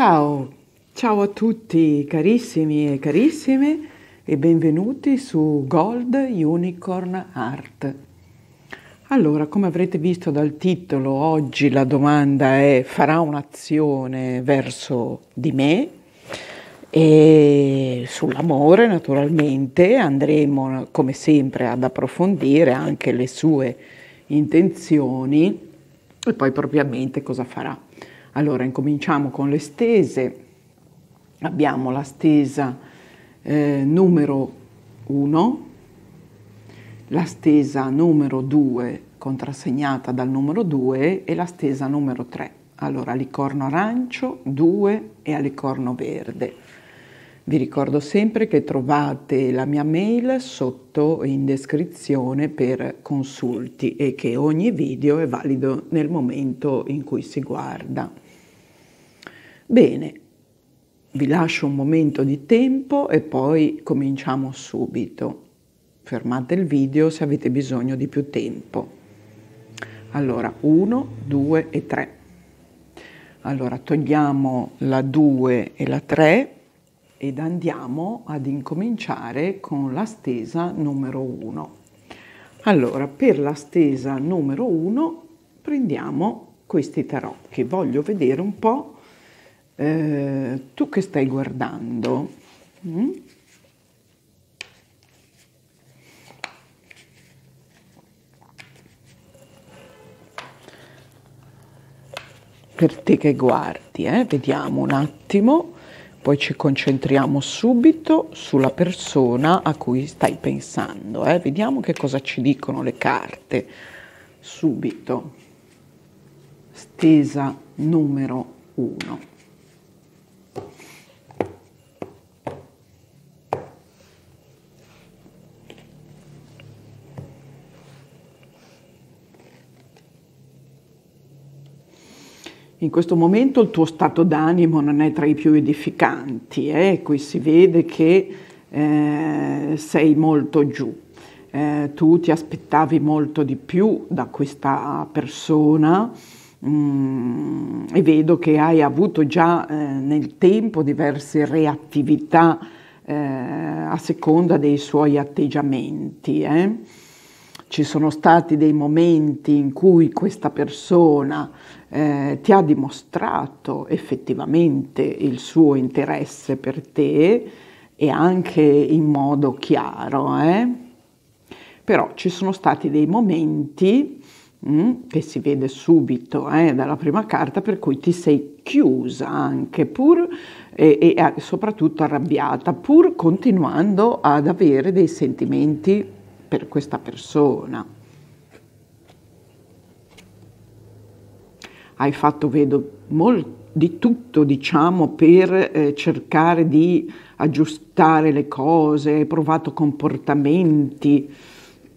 Ciao, ciao a tutti carissimi e carissime e benvenuti su Gold Unicorn Art. Allora, come avrete visto dal titolo, oggi la domanda è farà un'azione verso di me e sull'amore naturalmente andremo come sempre ad approfondire anche le sue intenzioni e poi propriamente cosa farà. Allora incominciamo con le stese. Abbiamo la stesa eh, numero 1, la stesa numero 2 contrassegnata dal numero 2 e la stesa numero 3. Allora alicorno arancio 2 e alicorno verde. Vi ricordo sempre che trovate la mia mail sotto in descrizione per consulti e che ogni video è valido nel momento in cui si guarda. Bene, vi lascio un momento di tempo e poi cominciamo subito. Fermate il video se avete bisogno di più tempo. Allora, 1, 2 e 3. Allora, togliamo la 2 e la 3 ed andiamo ad incominciare con la stesa numero 1. Allora, per la stesa numero 1 prendiamo questi tarocchi. Voglio vedere un po' Eh, tu che stai guardando, mm? per te che guardi, eh? vediamo un attimo, poi ci concentriamo subito sulla persona a cui stai pensando, eh? vediamo che cosa ci dicono le carte, subito, stesa numero 1. In questo momento il tuo stato d'animo non è tra i più edificanti, eh? qui si vede che eh, sei molto giù. Eh, tu ti aspettavi molto di più da questa persona mm, e vedo che hai avuto già eh, nel tempo diverse reattività eh, a seconda dei suoi atteggiamenti. Eh? Ci sono stati dei momenti in cui questa persona eh, ti ha dimostrato effettivamente il suo interesse per te e anche in modo chiaro. Eh? Però ci sono stati dei momenti Mm, che si vede subito eh, dalla prima carta, per cui ti sei chiusa anche pur e, e, soprattutto arrabbiata, pur continuando ad avere dei sentimenti per questa persona. hai fatto, vedo, molto, di tutto, diciamo, per eh, cercare di aggiustare le cose, hai provato comportamenti,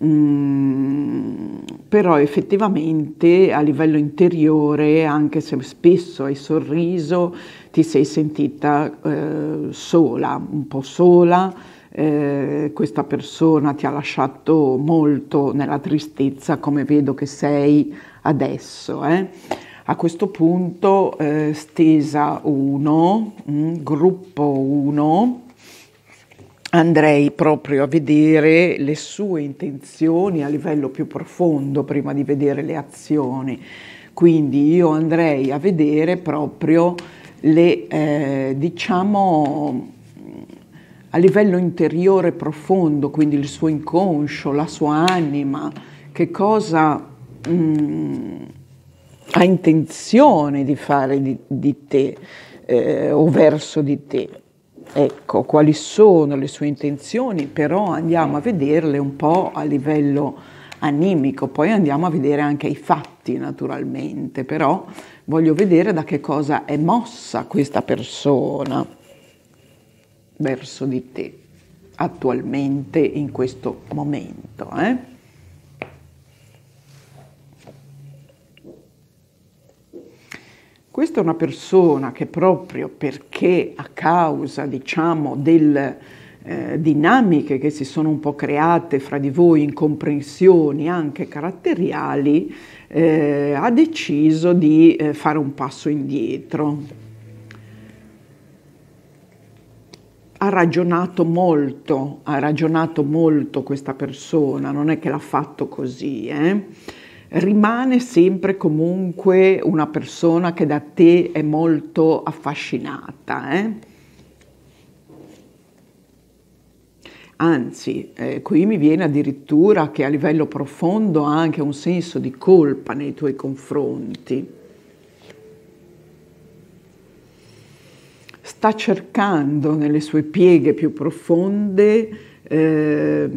mm, però effettivamente a livello interiore, anche se spesso hai sorriso, ti sei sentita eh, sola, un po' sola, eh, questa persona ti ha lasciato molto nella tristezza come vedo che sei adesso. Eh? A questo punto eh, stesa 1, mm, gruppo 1, andrei proprio a vedere le sue intenzioni a livello più profondo prima di vedere le azioni. Quindi io andrei a vedere proprio le, eh, diciamo, a livello interiore profondo, quindi il suo inconscio, la sua anima, che cosa... Mm, ha intenzione di fare di, di te eh, o verso di te. Ecco, quali sono le sue intenzioni, però andiamo a vederle un po' a livello animico, poi andiamo a vedere anche i fatti naturalmente, però voglio vedere da che cosa è mossa questa persona verso di te attualmente in questo momento. Eh? Questa è una persona che proprio perché a causa, diciamo, del, eh, dinamiche che si sono un po' create fra di voi, incomprensioni anche caratteriali, eh, ha deciso di eh, fare un passo indietro. Ha ragionato molto, ha ragionato molto questa persona, non è che l'ha fatto così. Eh rimane sempre comunque una persona che da te è molto affascinata. Eh? Anzi, eh, qui mi viene addirittura che a livello profondo ha anche un senso di colpa nei tuoi confronti. Sta cercando nelle sue pieghe più profonde eh,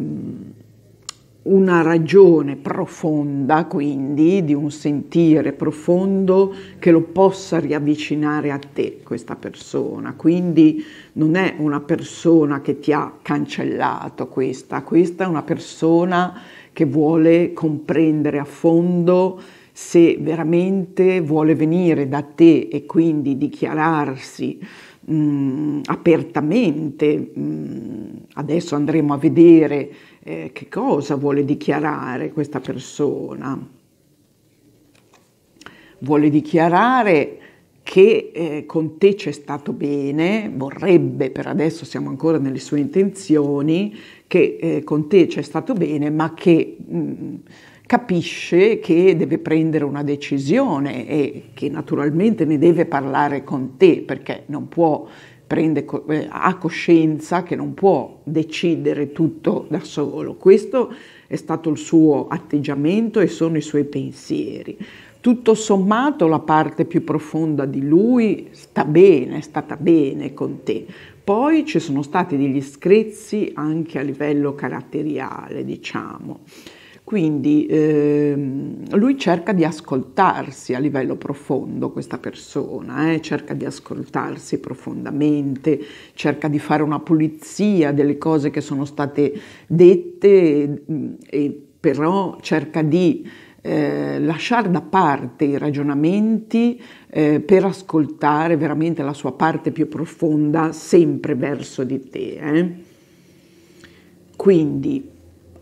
una ragione profonda, quindi di un sentire profondo che lo possa riavvicinare a te, questa persona. Quindi non è una persona che ti ha cancellato questa, questa è una persona che vuole comprendere a fondo se veramente vuole venire da te e quindi dichiararsi mh, mm, apertamente, mh, mm, adesso andremo a vedere eh, che cosa vuole dichiarare questa persona. Vuole dichiarare che eh, con te c'è stato bene, vorrebbe, per adesso siamo ancora nelle sue intenzioni, che eh, con te c'è stato bene, ma che... Mh, mm, capisce che deve prendere una decisione e che naturalmente ne deve parlare con te perché non può prende, eh, ha coscienza che non può decidere tutto da solo. Questo è stato il suo atteggiamento e sono i suoi pensieri. Tutto sommato la parte più profonda di lui sta bene, è stata bene con te. Poi ci sono stati degli screzzi anche a livello caratteriale, diciamo. Quindi ehm, lui cerca di ascoltarsi a livello profondo questa persona, eh? cerca di ascoltarsi profondamente, cerca di fare una pulizia delle cose che sono state dette, e, mm, e però cerca di eh, lasciare da parte i ragionamenti eh, per ascoltare veramente la sua parte più profonda sempre verso di te. Eh? Quindi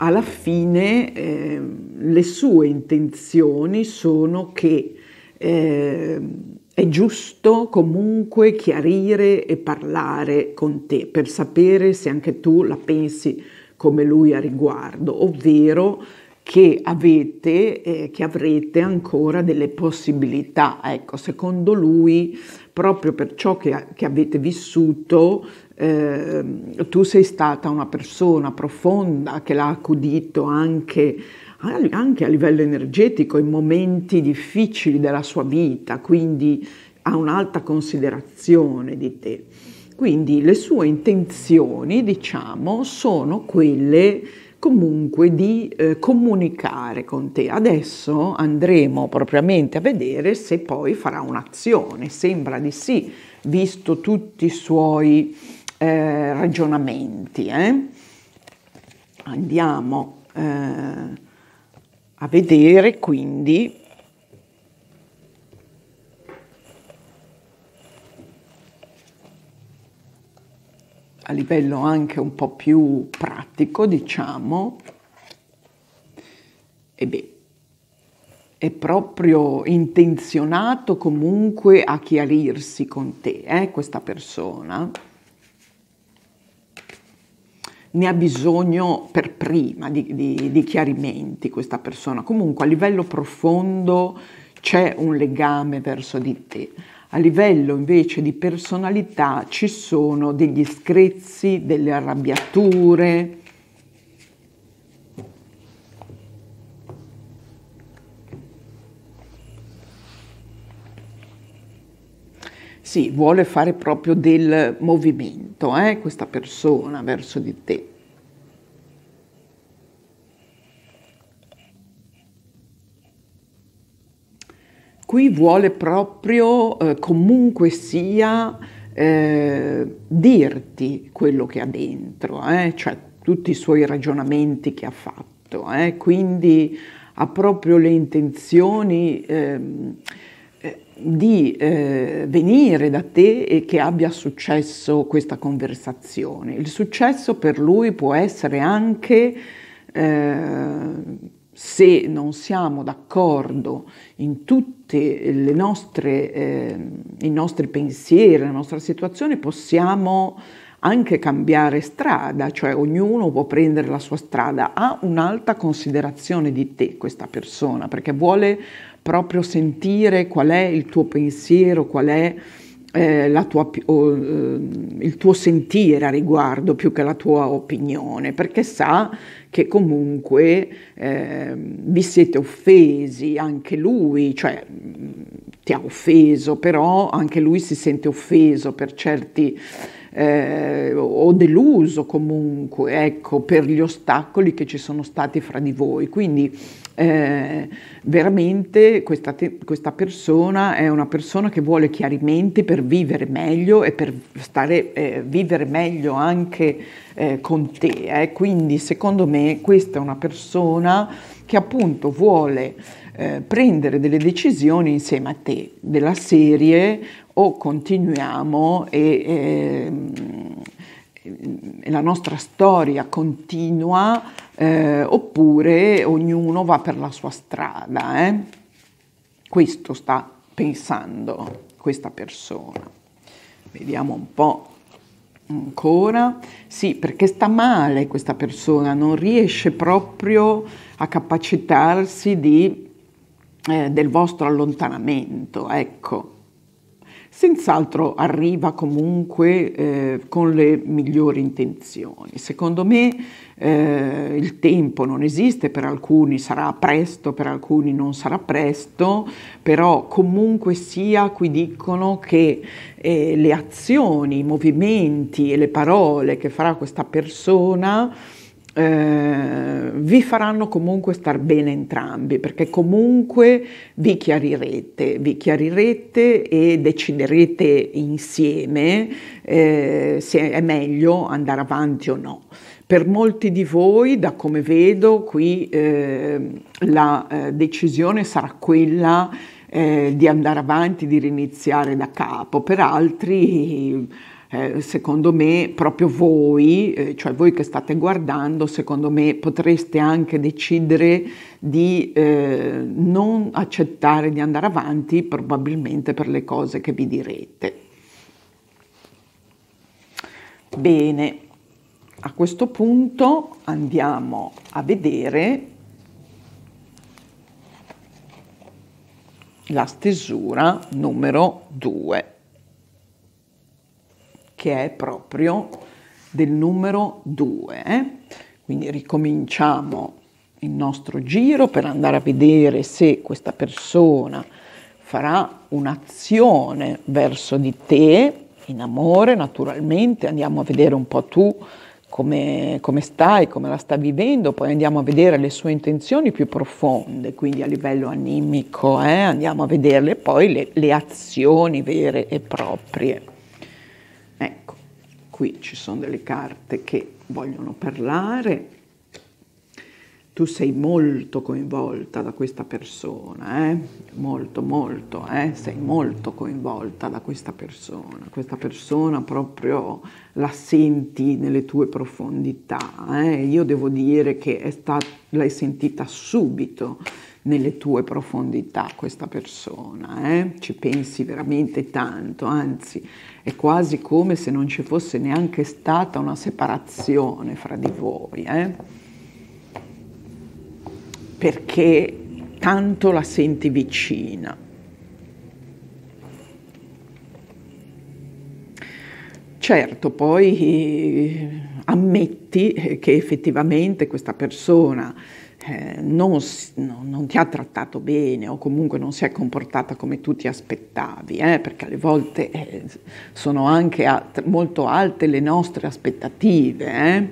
alla fine eh, le sue intenzioni sono che eh, è giusto comunque chiarire e parlare con te per sapere se anche tu la pensi come lui a riguardo, ovvero che avete, eh, che avrete ancora delle possibilità. Ecco, secondo lui, proprio per ciò che, che avete vissuto, eh, tu sei stata una persona profonda che l'ha accudito anche, anche a livello energetico in momenti difficili della sua vita, quindi ha un'alta considerazione di te. Quindi le sue intenzioni, diciamo, sono quelle comunque di eh, comunicare con te. Adesso andremo propriamente a vedere se poi farà un'azione, sembra di sì, visto tutti i suoi eh, ragionamenti. Eh. Andiamo eh, a vedere quindi a livello anche un po' più pratico, diciamo, e beh, è proprio intenzionato comunque a chiarirsi con te, eh, questa persona. Ne ha bisogno per prima di, di, di chiarimenti questa persona. Comunque a livello profondo c'è un legame verso di te. A livello invece di personalità ci sono degli screzzi, delle arrabbiature, Sì, vuole fare proprio del movimento, eh, questa persona verso di te. qui vuole proprio eh, comunque sia eh, dirti quello che ha dentro, eh? cioè tutti i suoi ragionamenti che ha fatto, eh. quindi ha proprio le intenzioni ehm, eh, di eh, venire da te e che abbia successo questa conversazione. Il successo per lui può essere anche se non siamo d'accordo in tutti eh, i nostri pensieri, la nostra situazione, possiamo anche cambiare strada, cioè ognuno può prendere la sua strada, ha un'alta considerazione di te questa persona, perché vuole proprio sentire qual è il tuo pensiero, qual è eh, tua, o, eh, il tuo sentire a riguardo più che la tua opinione, perché sa che comunque eh, vi siete offesi, anche lui, cioè ti ha offeso, però anche lui si sente offeso per certi... Eh, o deluso comunque ecco, per gli ostacoli che ci sono stati fra di voi. Quindi eh, veramente questa, te- questa, persona è una persona che vuole chiarimenti per vivere meglio e per stare, eh, vivere meglio anche eh, con te. Eh. Quindi secondo me questa è una persona che appunto vuole eh, prendere delle decisioni insieme a te, della serie o continuiamo e ehm, la nostra storia continua eh, oppure ognuno va per la sua strada. Eh? Questo sta pensando questa persona. Vediamo un po' ancora. Sì, perché sta male questa persona, non riesce proprio a capacitarsi di, eh, del vostro allontanamento. Ecco senz'altro arriva comunque eh, con le migliori intenzioni. Secondo me eh, il tempo non esiste, per alcuni sarà presto, per alcuni non sarà presto, però comunque sia qui dicono che eh, le azioni, i movimenti e le parole che farà questa persona eh, vi faranno comunque star bene entrambi perché comunque vi chiarirete, vi chiarirete e deciderete insieme eh, se è meglio andare avanti o no. Per molti di voi, da come vedo qui, eh, la eh, decisione sarà quella eh, di andare avanti, di riniziare da capo, per altri eh, secondo me proprio voi, eh, cioè voi che state guardando, secondo me potreste anche decidere di eh, non accettare di andare avanti probabilmente per le cose che vi direte. Bene, a questo punto andiamo a vedere la stesura numero 2 che è proprio del numero 2. Eh? Quindi ricominciamo il nostro giro per andare a vedere se questa persona farà un'azione verso di te, in amore naturalmente, andiamo a vedere un po' tu come, come, stai, come la sta vivendo, poi andiamo a vedere le sue intenzioni più profonde, quindi a livello animico, eh? andiamo a vederle poi le, le azioni vere e proprie qui ci sono delle carte che vogliono parlare, tu sei molto coinvolta da questa persona, eh? molto, molto, eh? sei molto coinvolta da questa persona, questa persona proprio la senti nelle tue profondità, eh? io devo dire che sta- l'hai sentita subito nelle tue profondità questa persona, eh? ci pensi veramente tanto, anzi è quasi come se non ci fosse neanche stata una separazione fra di voi, eh? perché tanto la senti vicina. Certo, poi ammetti che effettivamente questa persona eh, non, no, non, ti ha trattato bene o comunque non si è comportata come tu ti aspettavi, eh, perché alle volte eh, sono anche a, molto alte le nostre aspettative. Eh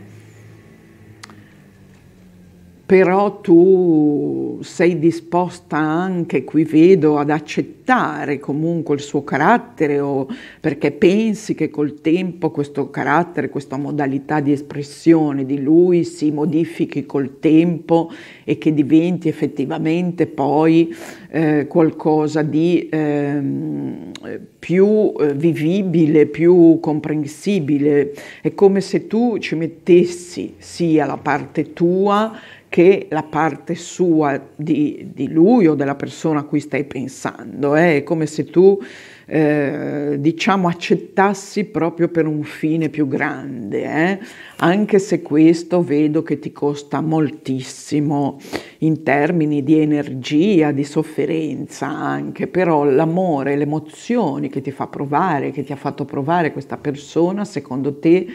però tu sei disposta anche, qui vedo, ad accettare comunque il suo carattere o perché pensi che col tempo questo carattere, questa modalità di espressione di lui si modifichi col tempo e che diventi effettivamente poi eh, qualcosa di ehm, eh, più vivibile, più comprensibile. È come se tu ci mettessi sia la parte tua, che la parte sua di, di, lui o della persona a cui stai pensando. Eh? È come se tu, eh, diciamo, accettassi proprio per un fine più grande, eh? anche se questo vedo che ti costa moltissimo in termini di energia, di sofferenza anche, però l'amore, le emozioni che ti fa provare, che ti ha fatto provare questa persona, secondo te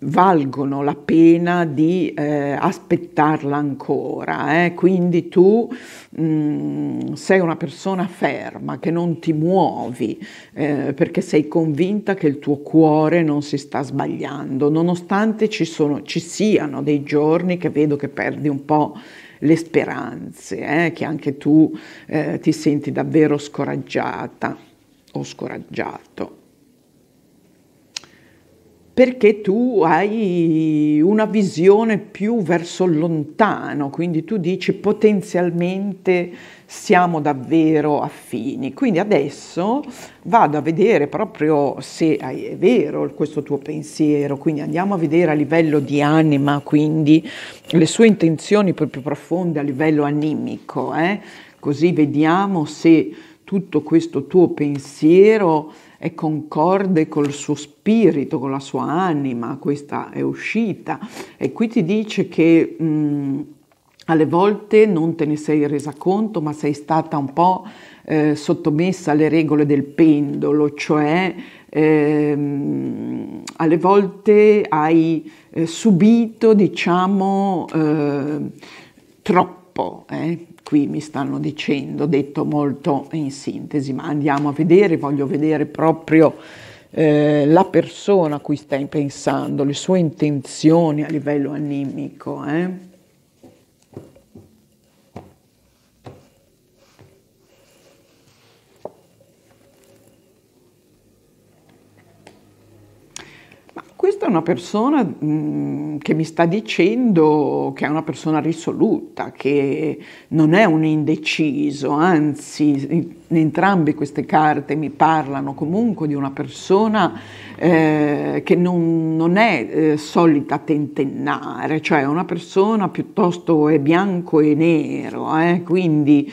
valgono la pena di eh, aspettarla ancora. Eh? Quindi tu mh, mm, sei una persona ferma, che non ti muovi, eh, perché sei convinta che il tuo cuore non si sta sbagliando, nonostante ci, sono, ci siano dei giorni che vedo che perdi un po' le speranze, eh, che anche tu eh, ti senti davvero scoraggiata o scoraggiato perché tu hai una visione più verso lontano, quindi tu dici potenzialmente siamo davvero affini. Quindi adesso vado a vedere proprio se è vero questo tuo pensiero, quindi andiamo a vedere a livello di anima, quindi le sue intenzioni proprio profonde a livello animico, eh? così vediamo se tutto questo tuo pensiero è concorde col suo spirito, con la sua anima, questa è uscita. E qui ti dice che mh, alle volte non te ne sei resa conto, ma sei stata un po' eh, sottomessa alle regole del pendolo, cioè ehm, alle volte hai eh, subito, diciamo, eh, troppo. Eh? qui mi stanno dicendo, detto molto in sintesi, ma andiamo a vedere, voglio vedere proprio eh, la persona a cui stai pensando, le sue intenzioni a livello animico. Eh? questa è una persona mh, mm, che mi sta dicendo che è una persona risoluta, che non è un indeciso, anzi in entrambe queste carte mi parlano comunque di una persona eh, che non, non è eh, solita tentennare, cioè una persona piuttosto è bianco e nero, eh, quindi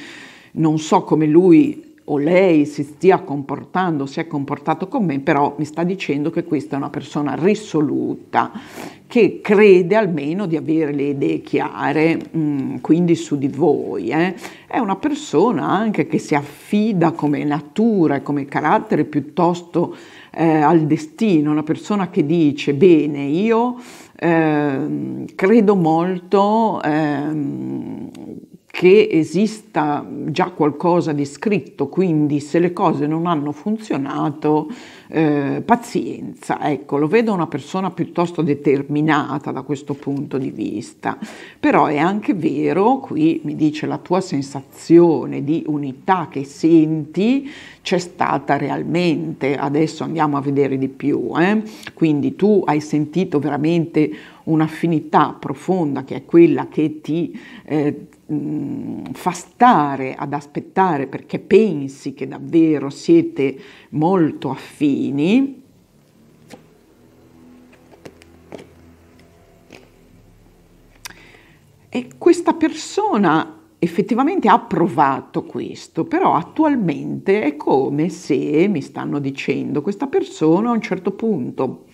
non so come lui o lei si stia comportando, si è comportato con me, però mi sta dicendo che questa è una persona risoluta, che crede almeno di avere le idee chiare, mm, quindi su di voi. Eh. È una persona anche che si affida come natura e come carattere piuttosto eh, al destino, una persona che dice bene, io eh, credo molto ehm, che esista già qualcosa di scritto, quindi se le cose non hanno funzionato, eh, pazienza, ecco, lo vedo una persona piuttosto determinata da questo punto di vista, però è anche vero, qui mi dice la tua sensazione di unità che senti c'è stata realmente, adesso andiamo a vedere di più, eh? quindi tu hai sentito veramente un'affinità profonda che è quella che ti... Eh, Mm, fa stare ad aspettare perché pensi che davvero siete molto affini, e questa persona effettivamente ha provato questo, però attualmente è come se, mi stanno dicendo, questa persona a un certo punto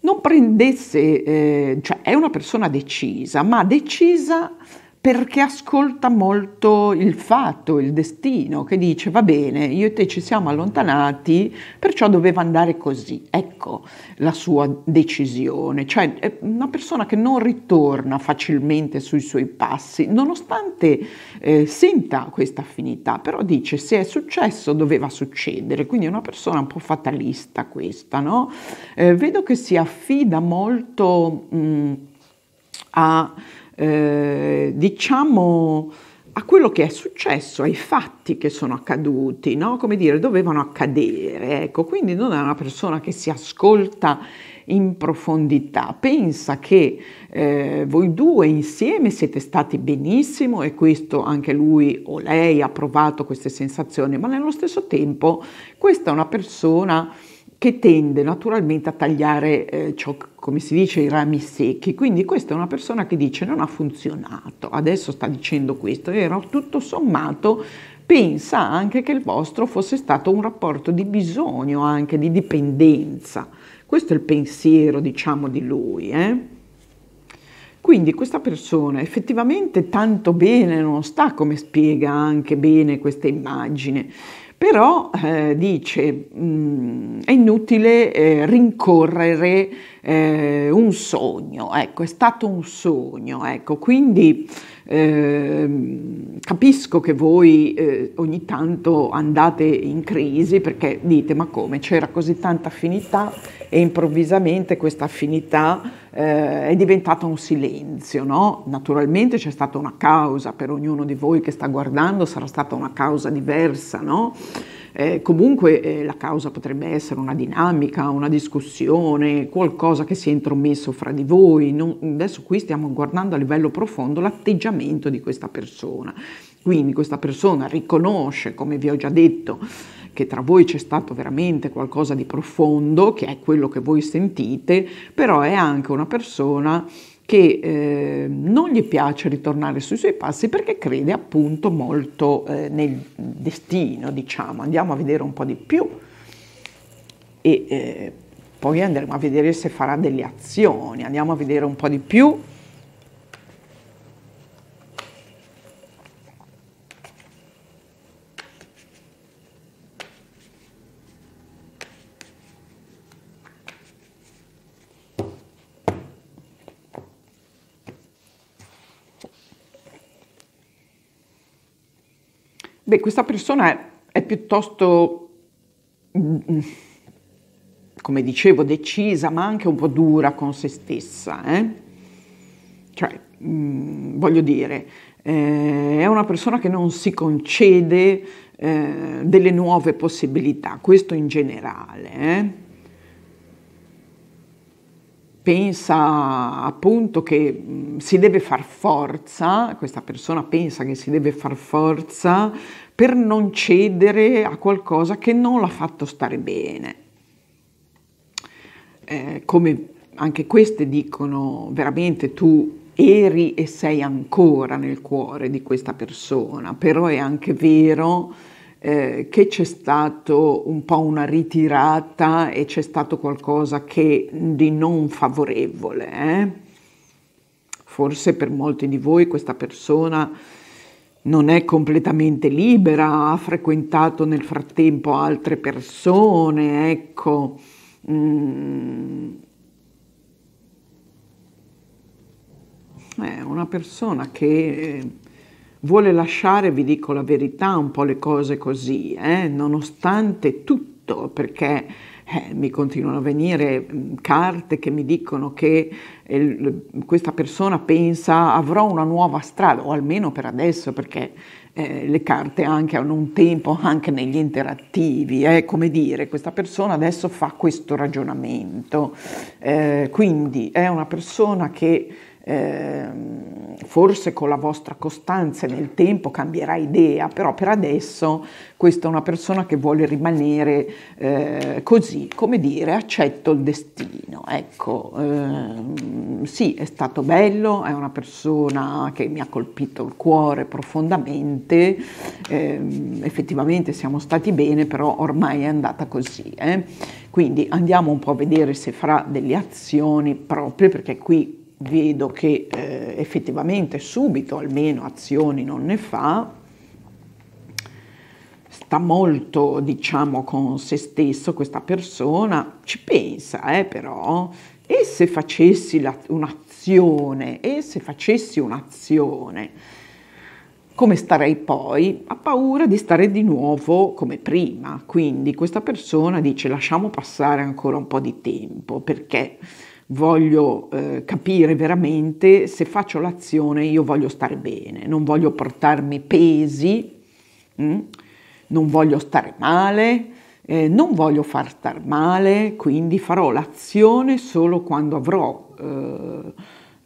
non prendesse, eh, cioè è una persona decisa, ma decisa perché ascolta molto il fatto, il destino, che dice va bene, io e te ci siamo allontanati, perciò doveva andare così. Ecco la sua decisione. Cioè è una persona che non ritorna facilmente sui suoi passi, nonostante eh, senta questa affinità, però dice se è successo doveva succedere, quindi è una persona un po' fatalista questa, no? Eh, vedo che si affida molto mh, a eh, diciamo, a quello che è successo, ai fatti che sono accaduti, no? come dire, dovevano accadere. Ecco. Quindi non è una persona che si ascolta in profondità, pensa che eh, voi due insieme siete stati benissimo e questo anche lui o lei ha provato queste sensazioni, ma nello stesso tempo questa è una persona che tende naturalmente a tagliare eh, ciò, come si dice, i rami secchi. Quindi questa è una persona che dice non ha funzionato, adesso sta dicendo questo, era tutto sommato pensa anche che il vostro fosse stato un rapporto di bisogno, anche di dipendenza. Questo è il pensiero, diciamo, di lui. Eh? Quindi questa persona effettivamente tanto bene non sta, come spiega anche bene questa immagine. Però eh, dice mh, mm, è inutile eh, rincorrere eh, un sogno, ecco, è stato un sogno, ecco, quindi Ehm, capisco che voi eh, ogni tanto andate in crisi perché dite ma come c'era così tanta affinità e improvvisamente questa affinità eh, è diventata un silenzio, no? Naturalmente c'è stata una causa per ognuno di voi che sta guardando, sarà stata una causa diversa, no? Eh, comunque eh, la causa potrebbe essere una dinamica, una discussione, qualcosa che si è intromesso fra di voi. Non, adesso qui stiamo guardando a livello profondo l'atteggiamento di questa persona. Quindi questa persona riconosce, come vi ho già detto, che tra voi c'è stato veramente qualcosa di profondo, che è quello che voi sentite, però è anche una persona che eh, non gli piace ritornare sui suoi passi perché crede appunto molto eh, nel destino, diciamo. Andiamo a vedere un po' di più e eh, poi andremo a vedere se farà delle azioni, andiamo a vedere un po' di più beh, questa persona è, è piuttosto, mm, mm, come dicevo, decisa, ma anche un po' dura con se stessa. Eh? Cioè, mh, mm, voglio dire, eh, è una persona che non si concede eh, delle nuove possibilità, questo in generale. Eh? pensa appunto che si deve far forza, questa persona pensa che si deve far forza per non cedere a qualcosa che non l'ha fatto stare bene. Eh, come anche queste dicono, veramente tu eri e sei ancora nel cuore di questa persona, però è anche vero eh, che c'è stato un po' una ritirata e c'è stato qualcosa che, di non favorevole. Eh? Forse per molti di voi questa persona non è completamente libera, ha frequentato nel frattempo altre persone, ecco. Mm. È una persona che eh, vuole lasciare, vi dico la verità, un po' le cose così, eh? nonostante tutto, perché eh, mi continuano a venire mm, carte che mi dicono che eh, questa persona pensa avrò una nuova strada, o almeno per adesso, perché eh, le carte anche hanno un tempo anche negli interattivi, è eh? come dire, questa persona adesso fa questo ragionamento, eh, quindi è una persona che eh, forse con la vostra costanza nel tempo cambierà idea, però per adesso questa è una persona che vuole rimanere eh, così, come dire, accetto il destino. Ecco, eh, sì, è stato bello, è una persona che mi ha colpito il cuore profondamente, ehm, effettivamente siamo stati bene, però ormai è andata così. Eh. Quindi andiamo un po' a vedere se farà delle azioni proprie, perché qui vedo che eh, effettivamente subito almeno azioni non ne fa, sta molto diciamo con se stesso questa persona, ci pensa eh, però, e se facessi la, un'azione, e se facessi un'azione, come starei poi? Ha paura di stare di nuovo come prima, quindi questa persona dice lasciamo passare ancora un po' di tempo perché voglio eh, capire veramente se faccio l'azione io voglio stare bene, non voglio portarmi pesi, mh? Mm? non voglio stare male, eh, non voglio far star male, quindi farò l'azione solo quando avrò eh,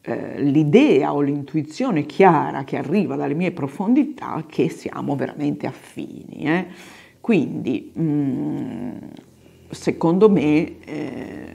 eh l'idea o l'intuizione chiara che arriva dalle mie profondità che siamo veramente affini. Eh. Quindi, mh, mm, secondo me, eh,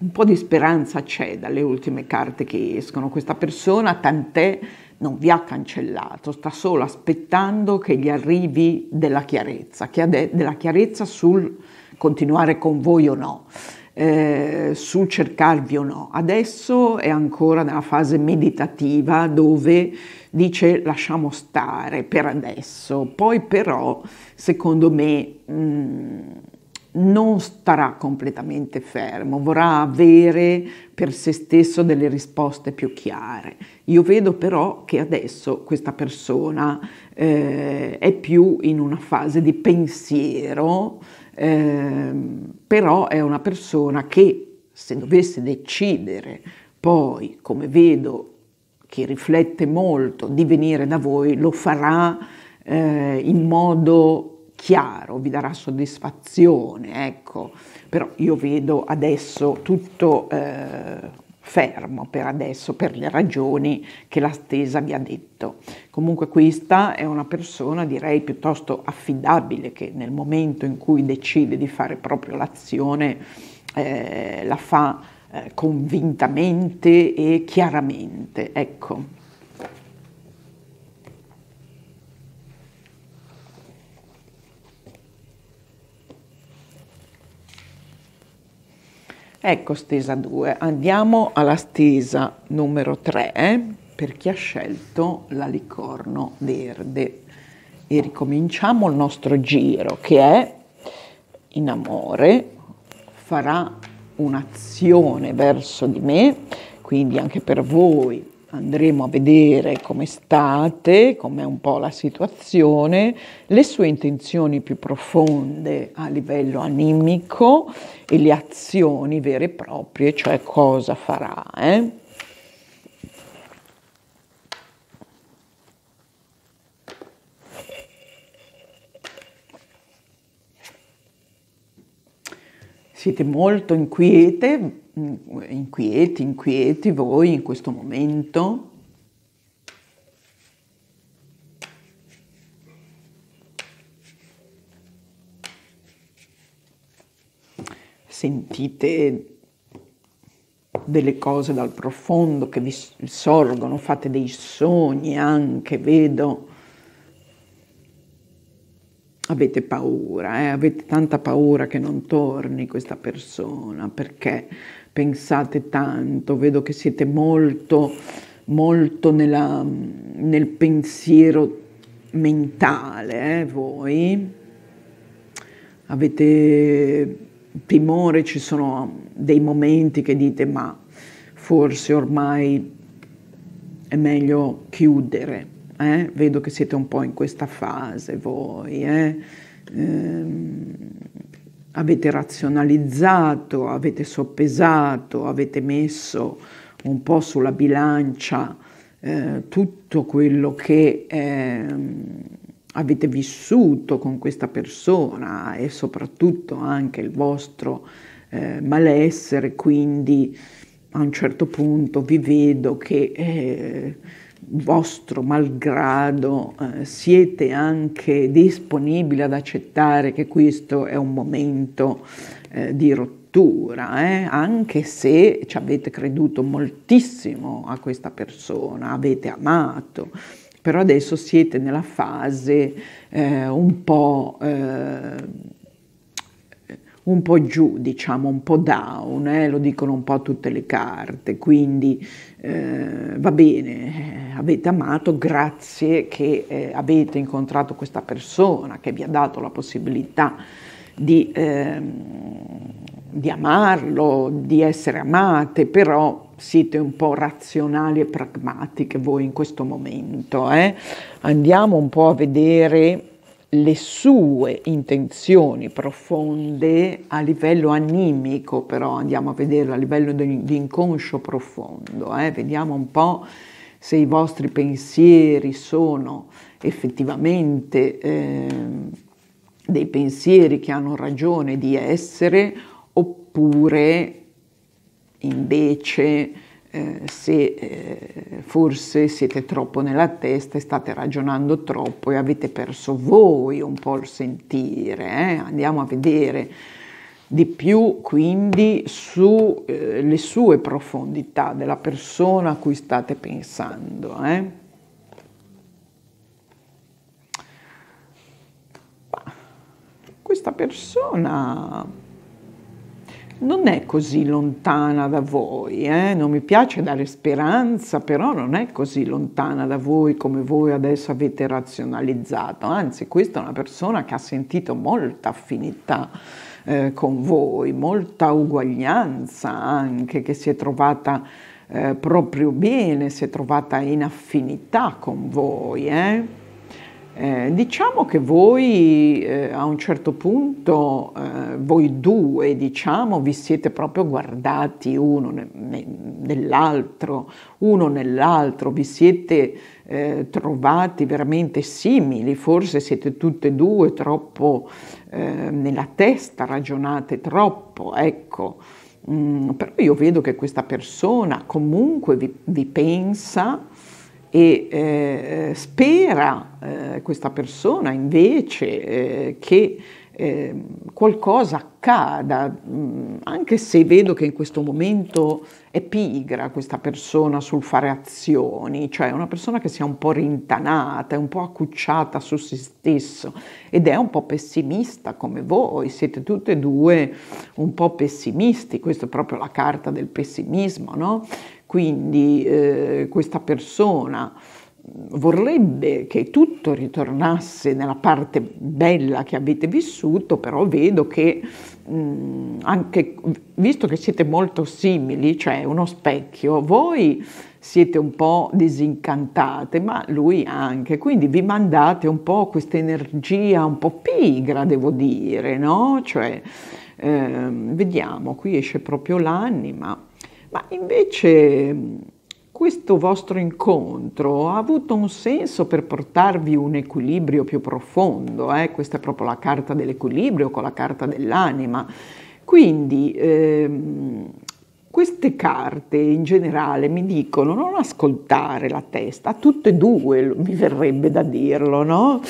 un po' di speranza c'è dalle ultime carte che escono. Questa persona, tant'è, non vi ha cancellato, sta solo aspettando che gli arrivi della chiarezza, della chiarezza sul continuare con voi o no, eh, sul cercarvi o no. Adesso è ancora nella fase meditativa dove dice lasciamo stare per adesso, poi però secondo me... Mh, mm, non starà completamente fermo, vorrà avere per se stesso delle risposte più chiare. Io vedo però che adesso questa persona eh, è più in una fase di pensiero, eh, però è una persona che se dovesse decidere poi, come vedo che riflette molto, di venire da voi, lo farà eh, in modo chiaro, vi darà soddisfazione, ecco, però io vedo adesso tutto eh, fermo per adesso, per le ragioni che la stesa vi ha detto. Comunque questa è una persona direi piuttosto affidabile che nel momento in cui decide di fare proprio l'azione eh, la fa eh, convintamente e chiaramente, ecco. Ecco stesa 2, andiamo alla stesa numero 3 eh, per chi ha scelto la licorno verde e ricominciamo il nostro giro che è in amore, farà un'azione verso di me, quindi anche per voi andremo a vedere come state, com'è un po' la situazione, le sue intenzioni più profonde a livello animico e le azioni vere e proprie, cioè cosa farà. Eh? Siete molto inquiete, Mm, inquieti, inquieti voi in questo momento. Sentite delle cose dal profondo che vi sorgono, fate dei sogni anche, vedo. Avete paura, eh? avete tanta paura che non torni questa persona perché pensate tanto, vedo che siete molto, molto nella, nel pensiero mentale, eh, voi. Avete timore, ci sono dei momenti che dite ma forse ormai è meglio chiudere. Eh? Vedo che siete un po' in questa fase voi. Eh? Ehm, avete razionalizzato, avete soppesato, avete messo un po' sulla bilancia eh, tutto quello che eh, avete vissuto con questa persona e soprattutto anche il vostro eh, malessere, quindi a un certo punto vi vedo che eh, vostro malgrado eh, siete anche disponibili ad accettare che questo è un momento eh, di rottura, eh? anche se ci avete creduto moltissimo a questa persona, avete amato, però adesso siete nella fase eh, un po' eh, un po' giù, diciamo un po' down, eh? lo dicono un po' tutte le carte, quindi eh, va bene, eh, avete amato, grazie che eh, avete incontrato questa persona che vi ha dato la possibilità di, ehm, di amarlo, di essere amate, però siete un po' razionali e pragmatiche voi in questo momento. Eh? Andiamo un po' a vedere le sue intenzioni profonde a livello animico, però andiamo a vederlo a livello di, inconscio profondo, eh? vediamo un po' se i vostri pensieri sono effettivamente eh, dei pensieri che hanno ragione di essere oppure invece eh, se eh, forse siete troppo nella testa e state ragionando troppo e avete perso voi un po' il sentire. Eh? Andiamo a vedere di più quindi sulle eh, sue profondità della persona a cui state pensando. Eh? Questa persona non è così lontana da voi, eh? non mi piace dare speranza, però non è così lontana da voi come voi adesso avete razionalizzato, anzi questa è una persona che ha sentito molta affinità eh, con voi, molta uguaglianza anche, che si è trovata eh, proprio bene, si è trovata in affinità con voi. Eh? Eh, diciamo che voi eh, a un certo punto, eh, voi due, diciamo, vi siete proprio guardati uno ne- ne- nell'altro, uno nell'altro, vi siete eh, trovati veramente simili, forse siete tutte e due troppo eh, nella testa, ragionate troppo, ecco. Mm, però io vedo che questa persona comunque vi, vi pensa, e eh, spera eh, questa persona invece eh, che ehm, qualcosa accada, mm, anche se vedo che in questo momento è pigra questa persona sul fare azioni, cioè una persona che si è un po' rintanata, è un po' accucciata su se stesso ed è un po' pessimista come voi, siete tutte e due un po' pessimisti, questa è proprio la carta del pessimismo, no? Quindi eh, questa persona vorrebbe che tutto ritornasse nella parte bella che avete vissuto, però vedo che mh, mm, anche visto che siete molto simili, cioè uno specchio, voi siete un po' disincantate, ma lui anche, quindi vi mandate un po' questa energia un po' pigra, devo dire, no? Cioè, ehm, vediamo, qui esce proprio l'anima. Ma invece mm, questo vostro incontro ha avuto un senso per portarvi un equilibrio più profondo, eh? questa è proprio la carta dell'equilibrio con la carta dell'anima. Quindi ehm, queste carte in generale mi dicono non ascoltare la testa, a tutte e due mi verrebbe da dirlo, no?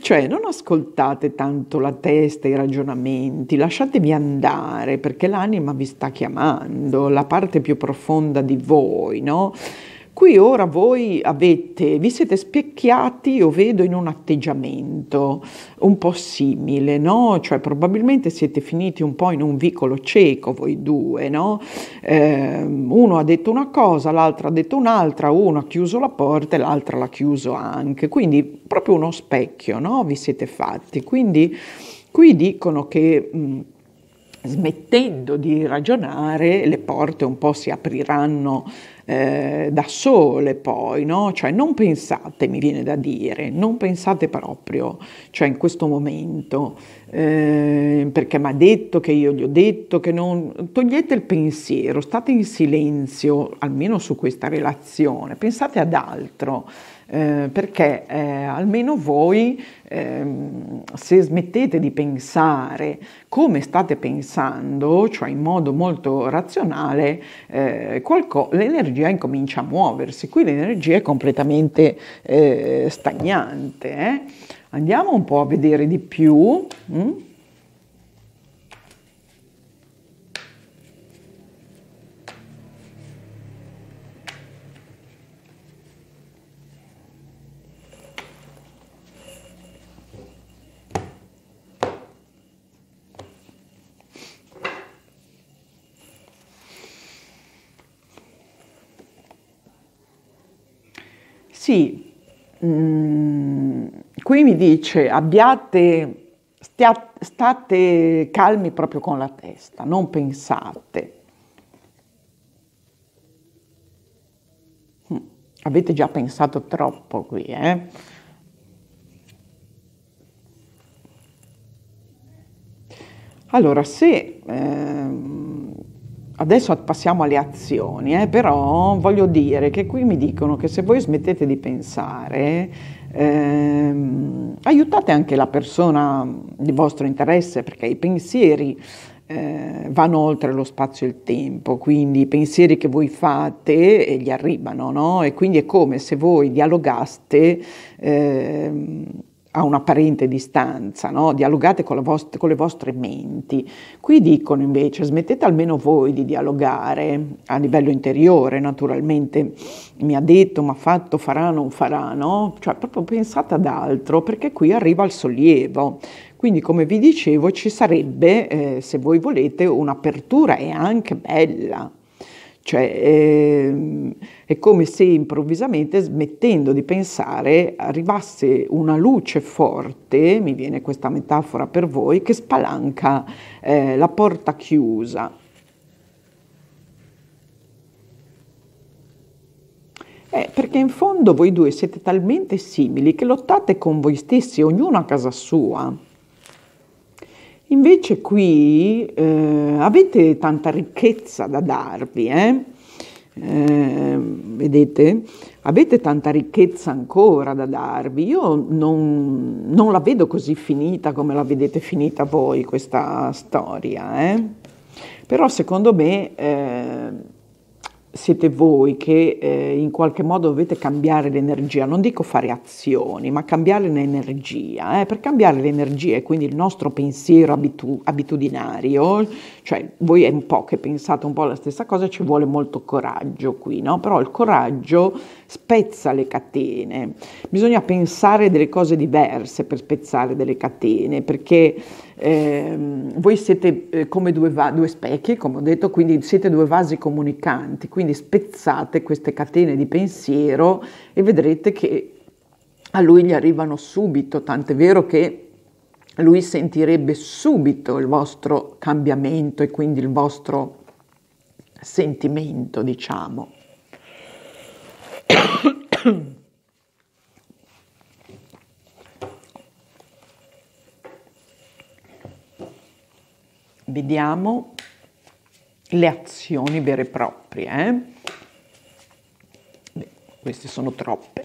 Cioè non ascoltate tanto la testa, i ragionamenti, lasciatevi andare perché l'anima vi sta chiamando, la parte più profonda di voi, no? Qui ora voi avete, vi siete specchiati, io vedo, in un atteggiamento un po' simile, no? Cioè probabilmente siete finiti un po' in un vicolo cieco voi due, no? Eh, uno ha detto una cosa, l'altro ha detto un'altra, uno ha chiuso la porta e l'altro l'ha chiuso anche, quindi proprio uno specchio, no? Vi siete fatti. Quindi qui dicono che... Mh, smettendo di ragionare le porte un po' si apriranno eh, da sole poi, no? Cioè non pensate, mi viene da dire, non pensate proprio, cioè in questo momento, eh, perché mi ha detto che io gli ho detto che non... Togliete il pensiero, state in silenzio, almeno su questa relazione, pensate ad altro. Eh, perché eh, almeno voi ehm, se smettete di pensare come state pensando, cioè in modo molto razionale, eh, qualco, l'energia incomincia a muoversi, qui l'energia è completamente eh, stagnante. Eh. Andiamo un po' a vedere di più. Mm? Sì, mm, qui mi dice abbiate, stia, state calmi proprio con la testa, non pensate. Mm, avete già pensato troppo qui, eh? Allora, se eh, Adesso passiamo alle azioni, eh, però voglio dire che qui mi dicono che se voi smettete di pensare, ehm, aiutate anche la persona di vostro interesse, perché i pensieri eh, vanno oltre lo spazio e il tempo, quindi i pensieri che voi fate eh, gli arrivano, no? E quindi è come se voi dialogaste. Ehm, a un'apparente distanza, no? dialogate con, vostra, con, le vostre menti. Qui dicono invece smettete almeno voi di dialogare a livello interiore, naturalmente mi ha detto, mi ha fatto, farà, non farà, no? cioè proprio pensate ad altro perché qui arriva il sollievo. Quindi come vi dicevo ci sarebbe, eh, se voi volete, un'apertura e anche bella, cioè, eh, è come se improvvisamente, smettendo di pensare, arrivasse una luce forte, mi viene questa metafora per voi, che spalanca eh, la porta chiusa. Eh, perché in fondo voi due siete talmente simili che lottate con voi stessi, ognuno a casa sua. Invece qui eh, avete tanta ricchezza da darvi, eh? Eh, vedete? Avete tanta ricchezza ancora da darvi. Io non, non, la vedo così finita come la vedete finita voi questa storia. Eh? Però secondo me eh, siete voi che eh, in qualche modo dovete cambiare l'energia, non dico fare azioni, ma cambiare l'energia. Eh. Per cambiare l'energia e quindi il nostro pensiero abitu- abitudinario, cioè voi è un po' che pensate un po' la stessa cosa, ci vuole molto coraggio qui, no? però il coraggio spezza le catene. Bisogna pensare delle cose diverse per spezzare delle catene, perché eh, voi siete eh, come due, va- due specchi, come ho detto, quindi siete due vasi comunicanti, quindi spezzate queste catene di pensiero e vedrete che a lui gli arrivano subito, tant'è vero che lui sentirebbe subito il vostro cambiamento e quindi il vostro sentimento, diciamo. Vediamo le azioni vere e proprie. Eh? Beh, queste sono troppe.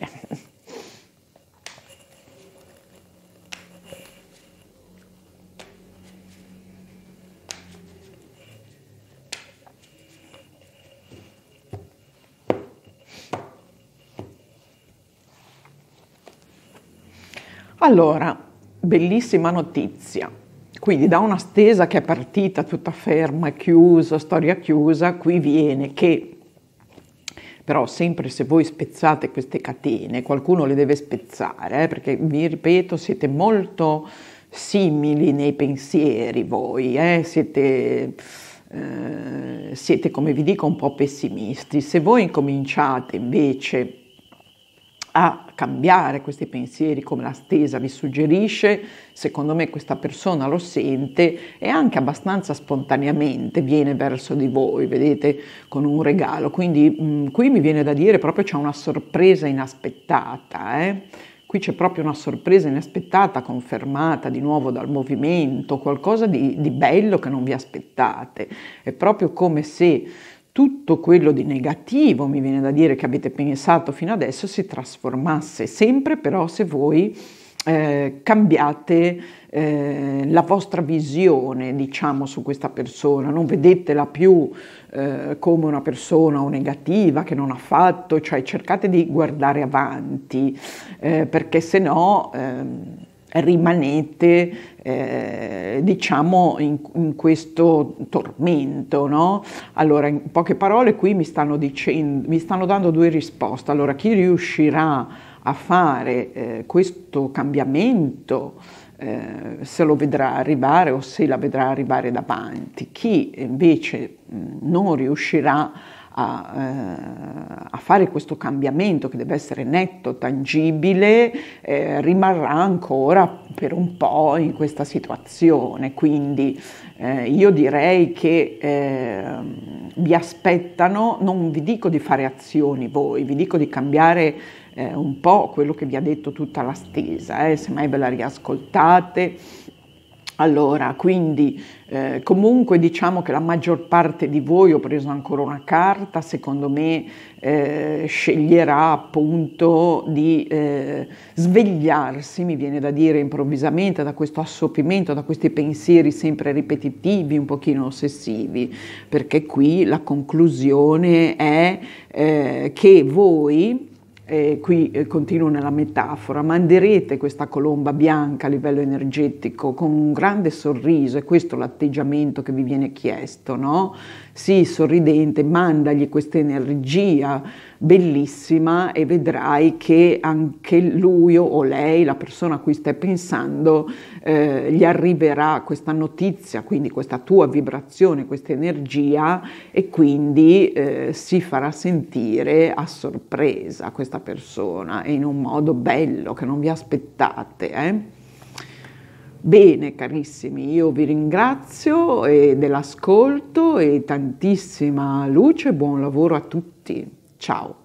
Allora, bellissima notizia. Quindi da una stesa che è partita tutta ferma, chiusa, storia chiusa, qui viene che però sempre se voi spezzate queste catene, qualcuno le deve spezzare, eh, perché vi ripeto, siete molto simili nei pensieri voi, eh, siete, eh, siete come vi dico un po' pessimisti. Se voi incominciate invece a cambiare questi pensieri come la stesa vi suggerisce, secondo me questa persona lo sente e anche abbastanza spontaneamente viene verso di voi, vedete, con un regalo. Quindi mh, mm, qui mi viene da dire proprio c'è una sorpresa inaspettata, eh? Qui c'è proprio una sorpresa inaspettata, confermata di nuovo dal movimento, qualcosa di, di bello che non vi aspettate. È proprio come se tutto quello di negativo, mi viene da dire, che avete pensato fino adesso si trasformasse, sempre però se voi eh, cambiate eh, la vostra visione, diciamo, su questa persona, non vedetela più eh, come una persona o negativa che non ha fatto, cioè cercate di guardare avanti, eh, perché se no... Ehm, rimanete eh, diciamo in, in, questo tormento. No? Allora, in poche parole, qui mi stanno, dicendo, mi stanno dando due risposte. Allora, chi riuscirà a fare eh, questo cambiamento? Eh, se lo vedrà arrivare o se la vedrà arrivare davanti, chi eh, invece mh, mm, non riuscirà a a, eh, a fare questo cambiamento che deve essere netto, tangibile, eh, rimarrà ancora per un po' in questa situazione. Quindi eh, io direi che ehm, vi aspettano, non vi dico di fare azioni voi, vi dico di cambiare eh, un po' quello che vi ha detto tutta la stesa, eh. se mai ve la riascoltate allora, quindi eh, comunque diciamo che la maggior parte di voi, ho preso ancora una carta, secondo me eh, sceglierà appunto di eh, svegliarsi, mi viene da dire improvvisamente, da questo assopimento, da questi pensieri sempre ripetitivi, un pochino ossessivi, perché qui la conclusione è eh, che voi eh, qui eh, continuo nella metafora, manderete questa colomba bianca a livello energetico con un grande sorriso, è questo l'atteggiamento che vi viene chiesto, no? Sì, sorridente, mandagli questa energia bellissima e vedrai che anche lui o lei, la persona a cui stai pensando, eh, gli arriverà questa notizia, quindi questa tua vibrazione, questa energia e quindi eh, si farà sentire a sorpresa questa persona e in un modo bello che non vi aspettate. Eh? Bene carissimi, io vi ringrazio dell'ascolto e tantissima luce, buon lavoro a tutti. Ciao!